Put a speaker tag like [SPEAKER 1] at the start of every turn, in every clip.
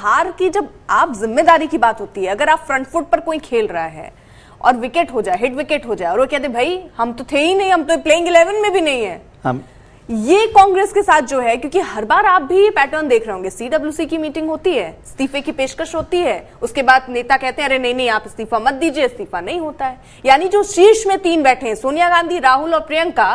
[SPEAKER 1] हार की जब आप जिम्मेदारी की बात होती है अगर आप फ्रंट फुट पर कोई खेल रहा है और विकेट हो जाए हिट विकेट हो जाए और वो कहते भाई हम तो थे ही नहीं हम तो प्लेइंग इलेवन में भी नहीं है हम ये कांग्रेस के साथ जो है क्योंकि हर बार आप भी ये पैटर्न देख रहे होंगे सीडब्ल्यूसी की मीटिंग होती है इस्तीफे की पेशकश होती है उसके बाद नेता कहते हैं अरे नहीं नहीं आप इस्तीफा मत दीजिए इस्तीफा नहीं होता है यानी जो शीर्ष में तीन बैठे हैं सोनिया गांधी राहुल और प्रियंका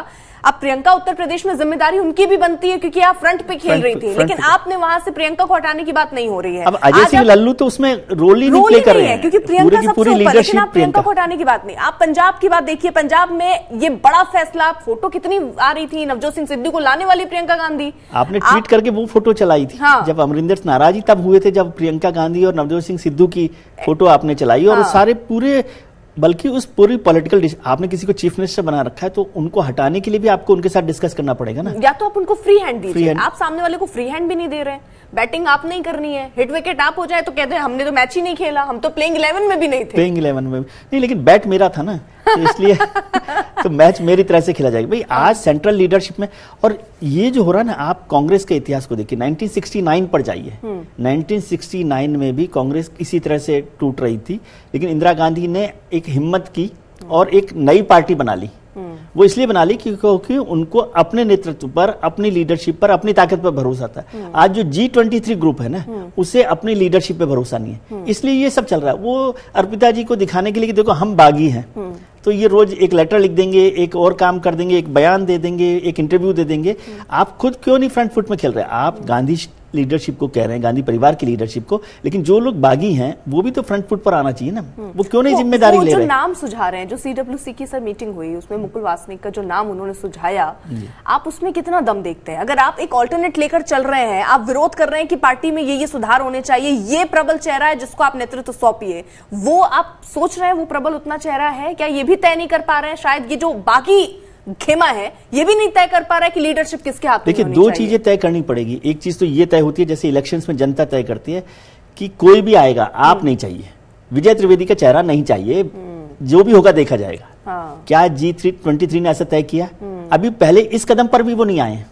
[SPEAKER 1] अब प्रियंका उत्तर प्रदेश में जिम्मेदारी उनकी भी बनती है क्योंकि आप फ्रंट पे खेल रही थी लेकिन आपने वहां से प्रियंका को हटाने की बात नहीं हो रही
[SPEAKER 2] है अब अजय सिंह लल्लू तो उसमें रोल ही नहीं प्ले कर रहे हैं क्योंकि प्रियंका सबसे ऊपर लेकिन आप प्रियंका को
[SPEAKER 1] हटाने की बात नहीं आप पंजाब की बात देखिए पंजाब में ये बड़ा फैसला फोटो कितनी आ रही थी नवजोत सिंह सिद्धू को लाने वाली प्रियंका गांधी
[SPEAKER 2] आपने ट्वीट करके वो फोटो चलाई थी हाँ। जब अमरिंदर नाराजी तब हुए थे जब प्रियंका गांधी और नवजोत सिंह सिद्धू की फोटो आपने चलाई और हाँ। सारे पूरे बल्कि उस पूरी पॉलिटिकल आपने किसी को चीफ मिनिस्टर बना रखा है तो उनको हटाने के लिए भी आपको उनके साथ डिस्कस करना पड़ेगा ना
[SPEAKER 1] या तो आप उनको फ्री हैंड दीजिए आप सामने वाले को फ्री हैंड भी नहीं दे रहे बैटिंग आप नहीं करनी है हिट विकेट आप हो जाए तो कहते हैं हमने तो मैच ही नहीं खेला हम तो प्लेइंग इलेवन में भी नहीं थे प्लेइंग
[SPEAKER 2] इलेवन में नहीं लेकिन बैट मेरा था ना तो इसलिए तो मैच मेरी तरह से खेला जाएगा भाई आज सेंट्रल लीडरशिप में और ये जो हो रहा है ना आप कांग्रेस के इतिहास को देखिए 1969 पर जाइए 1969 हम्म। में भी कांग्रेस इसी तरह से टूट रही थी लेकिन इंदिरा गांधी ने एक हिम्मत की और एक नई पार्टी बना ली हम्म। वो इसलिए बना ली क्योंकि उनको अपने नेतृत्व पर अपनी लीडरशिप पर अपनी ताकत पर भरोसा था हम्म। आज जो जी ट्वेंटी थ्री ग्रुप है ना उसे अपनी लीडरशिप पर भरोसा नहीं है इसलिए ये सब चल रहा है वो अर्पिता जी को दिखाने के लिए कि देखो हम बागी हैं तो ये रोज एक लेटर लिख देंगे एक और काम कर देंगे एक बयान दे देंगे एक इंटरव्यू दे देंगे आप खुद क्यों नहीं फ्रंट फुट में खेल रहे आप गांधी लीडरशिप को कह रहे हैं गांधी परिवार की लीडरशिप को लेकिन जो लोग बागी हैं वो भी तो फ्रंट फुट पर आना चाहिए ना हम्म। वो क्यों नहीं जिम्मेदारी ले रहे
[SPEAKER 1] नाम सुझा रहे हैं जो सीडब्ल्यूसी की सर मीटिंग हुई उसमें मुकुल वासनिक का जो नाम उन्होंने सुझाया आप उसमें कितना दम देखते हैं अगर आप एक ऑल्टरनेट लेकर चल रहे हैं आप विरोध कर रहे हैं कि पार्टी में ये ये सुधार होने चाहिए ये प्रबल चेहरा है जिसको आप नेतृत्व सौंपिए वो आप सोच रहे हैं वो प्रबल उतना चेहरा है क्या ये भी तय नहीं कर पा रहे हैं शायद ये जो बाकी खेमा है ये भी नहीं तय कर पा रहा है कि लीडरशिप किसके हाथ में देखिए दो चीजें
[SPEAKER 2] तय करनी पड़ेगी एक चीज तो ये तय होती है जैसे इलेक्शन में जनता तय करती है कि कोई भी आएगा आप हम्म। नहीं चाहिए विजय त्रिवेदी का चेहरा नहीं चाहिए हम्म। जो भी होगा देखा जाएगा हाँ। क्या जी थ्री ट्वेंटी थ्री ने ऐसा तय किया हम्म। अभी पहले इस कदम पर भी वो नहीं आए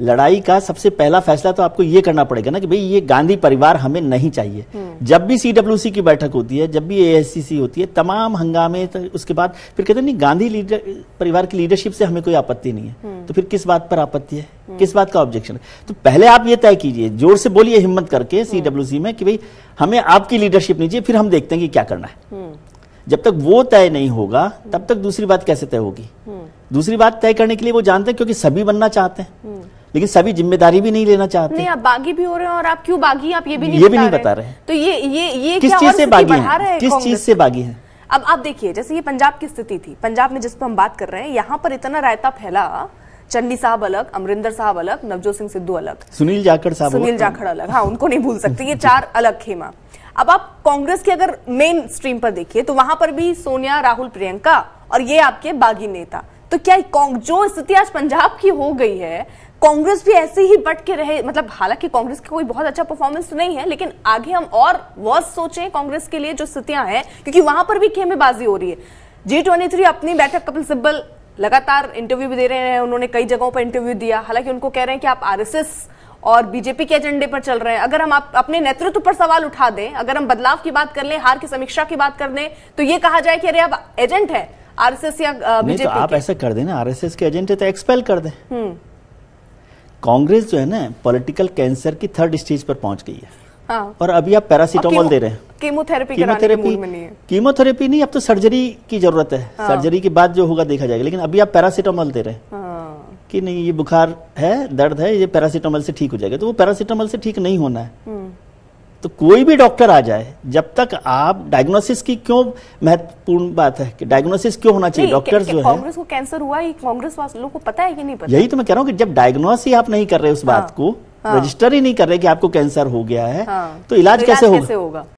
[SPEAKER 2] लड़ाई का सबसे पहला फैसला तो आपको ये करना पड़ेगा ना कि भाई ये गांधी परिवार हमें नहीं चाहिए हम्म। जब भी सी की बैठक होती है जब भी सी होती है तमाम हंगामे तो उसके बाद फिर कहते नहीं गांधी लीडर परिवार की लीडरशिप से हमें कोई आपत्ति नहीं है हम्म। तो फिर किस बात पर आपत्ति है हम्म। किस बात का ऑब्जेक्शन है तो पहले आप ये तय कीजिए जोर से बोलिए हिम्मत करके सीडब्ल्यूसी में कि भाई हमें आपकी लीडरशिप नहीं चाहिए फिर हम देखते हैं कि क्या करना है जब तक वो तय नहीं होगा तब तक दूसरी बात कैसे तय होगी दूसरी बात तय करने के लिए वो जानते हैं क्योंकि सभी बनना चाहते हैं लेकिन सभी जिम्मेदारी भी नहीं लेना चाहते नहीं
[SPEAKER 1] आप बागी भी हो रहे हैं और आप क्यों बागी आप ये भी नहीं ये भी नहीं बता रहे तो ये ये ये किस चीज से बागी है किस चीज से बागी है अब आप देखिए जैसे ये पंजाब की स्थिति थी पंजाब में जिस पर हम बात कर रहे हैं यहाँ पर इतना रायता फैला चंडी साहब अलग अमरिंदर साहब अलग नवजोत सिंह सिद्धू अलग
[SPEAKER 2] सुनील जाखड़ साहब सुनील जाखड़
[SPEAKER 1] अलग हाँ उनको नहीं भूल सकते ये चार अलग खेमा अब आप कांग्रेस के अगर मेन स्ट्रीम पर देखिए तो वहां पर भी सोनिया राहुल प्रियंका और ये आपके बागी नेता तो क्या जो स्थिति आज पंजाब की हो गई है कांग्रेस भी ऐसे ही बट के रहे मतलब हालांकि कांग्रेस का कोई बहुत अच्छा परफॉर्मेंस तो नहीं है लेकिन आगे हम और वर्ष सोचें कांग्रेस के लिए जो स्थितियां हैं क्योंकि वहां पर भी खेमेबाजी हो रही है जी ट्वेंटी थ्री अपनी बैठक कपिल सिब्बल लगातार इंटरव्यू भी दे रहे हैं उन्होंने कई जगहों पर इंटरव्यू दिया हालांकि उनको कह रहे हैं कि आप आरएसएस और बीजेपी के एजेंडे पर चल रहे हैं अगर हम आप अपने नेतृत्व पर सवाल उठा दें अगर हम बदलाव की बात कर लें हार की समीक्षा की बात कर लें तो ये कहा जाए कि अरे आप एजेंट हैं आरएसएस या तो बीजेपी तो आप
[SPEAKER 2] ऐसा कर देना आरएसएस के एजेंट है तो एक्सपेल कर दे हम्म। कांग्रेस जो है ना पॉलिटिकल कैंसर की थर्ड स्टेज पर पहुंच गई है हाँ। और अभी आप पैरासिटामोल दे रहे हैं
[SPEAKER 1] कीमोथेरेपी कीमोथेरेपी नहीं
[SPEAKER 2] कीमोथेरेपी नहीं अब तो सर्जरी की जरूरत है हाँ। सर्जरी के बाद जो होगा देखा जाएगा लेकिन अभी आप पैरासिटामोल दे रहे हैं हाँ। कि नहीं ये बुखार है दर्द है ये पैरासिटामोल से ठीक हो जाएगा तो वो पैरासिटामोल से ठीक नहीं होना है हम्म। तो कोई भी डॉक्टर आ जाए जब तक आप डायग्नोसिस की क्यों महत्वपूर्ण बात है कि डायग्नोसिस क्यों होना चाहिए डॉक्टर जो है कांग्रेस
[SPEAKER 1] को कैंसर हुआ ही कांग्रेस वालों को पता है कि नहीं पता यही
[SPEAKER 2] तो मैं कह रहा हूँ कि जब डायग्नोस ही आप नहीं कर रहे उस हाँ, बात को हाँ, रजिस्टर ही नहीं कर रहे कि आपको कैंसर हो गया है
[SPEAKER 3] हाँ, तो इलाज तो कैसे होगा